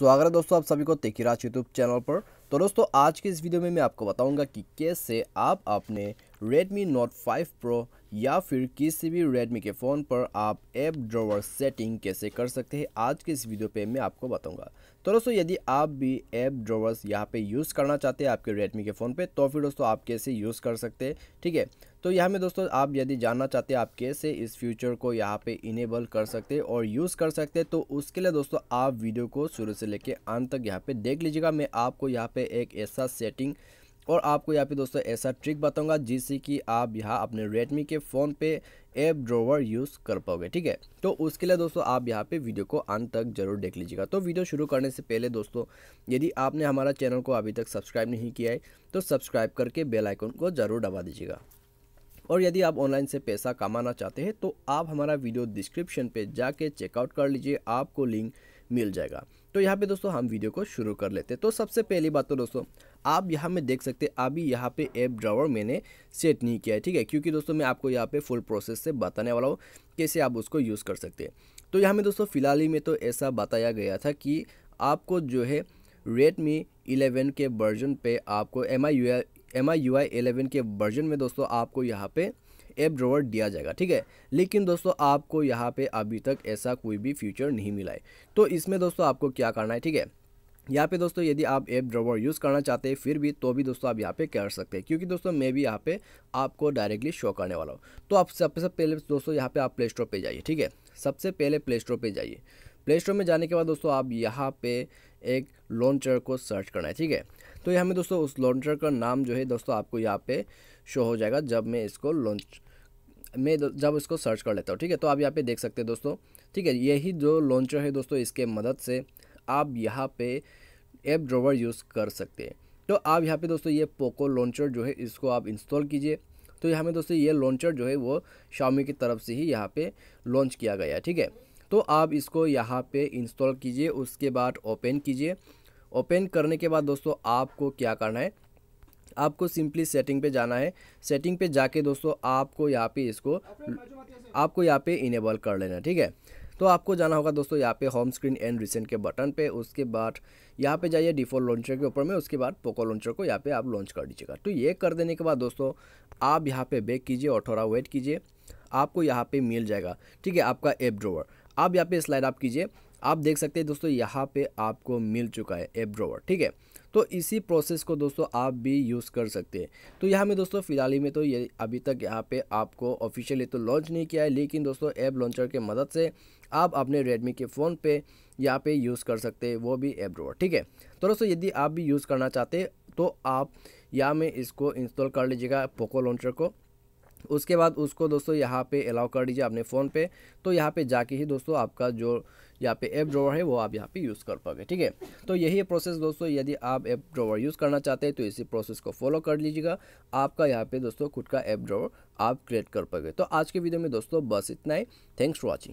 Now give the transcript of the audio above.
स्वागत है दोस्तों आप सभी को तेकी राज यूट्यूब चैनल पर तो दोस्तों आज के इस वीडियो में मैं आपको बताऊंगा कि कैसे आप अपने Redmi Note 5 Pro या फिर किसी भी Redmi के फ़ोन पर आप ऐप ड्रॉवर सेटिंग कैसे कर सकते हैं आज के इस वीडियो पे मैं आपको बताऊंगा तो दोस्तों यदि आप भी ऐप ड्रॉवर्स यहाँ पे यूज़ करना चाहते हैं आपके Redmi के फ़ोन पे तो फिर दोस्तों आप कैसे यूज़ कर सकते हैं ठीक है तो यहाँ में दोस्तों आप यदि जानना चाहते हैं आप कैसे इस फ्यूचर को यहाँ पे इनेबल कर सकते हैं और यूज़ कर सकते हैं तो उसके लिए दोस्तों आप वीडियो को शुरू से लेकर अंत तक यहाँ पे देख लीजिएगा मैं आपको यहाँ पे एक ऐसा सेटिंग और आपको यहाँ पे दोस्तों ऐसा ट्रिक बताऊंगा जिससे कि आप यहाँ अपने रेडमी के फ़ोन पे ऐप ड्रोवर यूज़ कर पाओगे ठीक है तो उसके लिए दोस्तों आप यहाँ पे वीडियो को अंत तक जरूर देख लीजिएगा तो वीडियो शुरू करने से पहले दोस्तों यदि आपने हमारा चैनल को अभी तक सब्सक्राइब नहीं किया है तो सब्सक्राइब करके बेलाइकन को ज़रूर दबा दीजिएगा और यदि आप ऑनलाइन से पैसा कमाना चाहते हैं तो आप हमारा वीडियो डिस्क्रिप्शन पर जाके चेकआउट कर लीजिए आपको लिंक मिल जाएगा तो यहाँ पे दोस्तों हम वीडियो को शुरू कर लेते हैं तो सबसे पहली बात तो दोस्तों आप यहाँ में देख सकते हैं अभी यहाँ पे ऐप ड्रावर मैंने सेट नहीं किया है ठीक है क्योंकि दोस्तों मैं आपको यहाँ पे फुल प्रोसेस से बताने वाला हूँ कैसे आप उसको यूज़ कर सकते हैं तो यहाँ में दोस्तों फ़िलहाल ही में तो ऐसा बताया गया था कि आपको जो है रेडमी एलेवन के वर्जन पर आपको M I U I M I U I eleven के वर्जन में दोस्तों आपको यहाँ पर ऐप ड्रोवर दिया जाएगा ठीक है लेकिन दोस्तों आपको यहाँ पे अभी तक ऐसा कोई भी फ्यूचर नहीं मिला है तो इसमें दोस्तों आपको क्या करना है ठीक है यहाँ पे दोस्तों यदि आप ऐप ड्रोवर यूज़ करना चाहते हैं फिर भी तो भी दोस्तों आप यहाँ पे कर सकते हैं क्योंकि दोस्तों मैं भी यहाँ पे आपको डायरेक्टली शो करने वाला हूँ तो आप सबसे पहले दोस्तों यहाँ पे आप प्ले स्टोर पर जाइए ठीक है सबसे पहले प्ले स्टोर पर जाइए प्ले स्टोर में जाने के बाद दोस्तों आप यहाँ पे एक लॉन्चर को सर्च करना है ठीक है तो यहाँ में दोस्तों उस लॉन्चर का नाम जो है दोस्तों आपको यहाँ पे शो हो जाएगा जब मैं इसको लॉन्च मैं जब इसको सर्च कर लेता हूँ ठीक है तो आप यहाँ पे देख सकते हैं दोस्तों ठीक है यही जो लॉन्चर है दोस्तों इसके मदद से आप यहाँ पे ऐप ड्रोवर यूज़ कर सकते हैं तो आप यहाँ पे दोस्तों ये पोको लॉन्चर जो है इसको आप इंस्टॉल कीजिए तो यहाँ में दोस्तों ये लॉन्चर जो है वो शामी की तरफ से ही यहाँ पर लॉन्च किया गया है ठीक है तो आप इसको यहाँ पे इंस्टॉल कीजिए उसके बाद ओपन कीजिए ओपन करने के बाद दोस्तों आपको क्या करना है आपको सिंपली सेटिंग पे जाना है सेटिंग पे जाके दोस्तों आपको यहाँ पे इसको आपको यहाँ पे इनेबल कर लेना ठीक है तो आपको जाना होगा दोस्तों यहाँ पे होम स्क्रीन एंड रिसेंट के बटन पे उसके बाद यहाँ पे जाइए डिफ़ॉल्ट लॉन्चर के ऊपर में उसके बाद पोको लॉन्चर को यहाँ पे आप लॉन्च कर दीजिएगा तो ये कर देने के बाद दोस्तों आप यहाँ पे बैक कीजिए और थोड़ा वेट कीजिए आपको यहाँ पे मिल जाएगा ठीक है आपका एप ड्रोवर आप यहाँ पे स्लाइड आप कीजिए आप देख सकते हैं दोस्तों यहाँ पे आपको मिल चुका है एब्रोवर ठीक है तो इसी प्रोसेस को दोस्तों आप भी यूज़ कर सकते हैं तो यहाँ में दोस्तों फिलहाल ही में तो ये अभी तक यहाँ पे आपको ऑफिशियली तो लॉन्च नहीं किया है लेकिन दोस्तों ऐप लॉन्चर के मदद से आप अपने रेडमी के फ़ोन पे यहाँ पे यूज़ कर सकते हैं वो भी ऐप ड्रोवर ठीक है तो दोस्तों यदि आप भी यूज़ करना चाहते तो आप यहाँ में इसको इंस्टॉल कर लीजिएगा पोको लॉन्चर को उसके बाद उसको दोस्तों यहाँ पे अलाउ कर दीजिए अपने फ़ोन पे तो यहाँ पे जाके ही दोस्तों आपका जो यहाँ पे ऐप ड्रोवर है वो आप यहाँ पे यूज़ कर पाओगे ठीक है तो यही प्रोसेस दोस्तों यदि आप ऐप ड्रोवर यूज़ करना चाहते हैं तो इसी प्रोसेस को फॉलो कर लीजिएगा आपका यहाँ पे दोस्तों खुद का ऐप ड्रोवर आप क्रिएट कर पाओगे तो आज के वीडियो में दोस्तों बस इतना ही थैंक्स फॉर वॉचिंग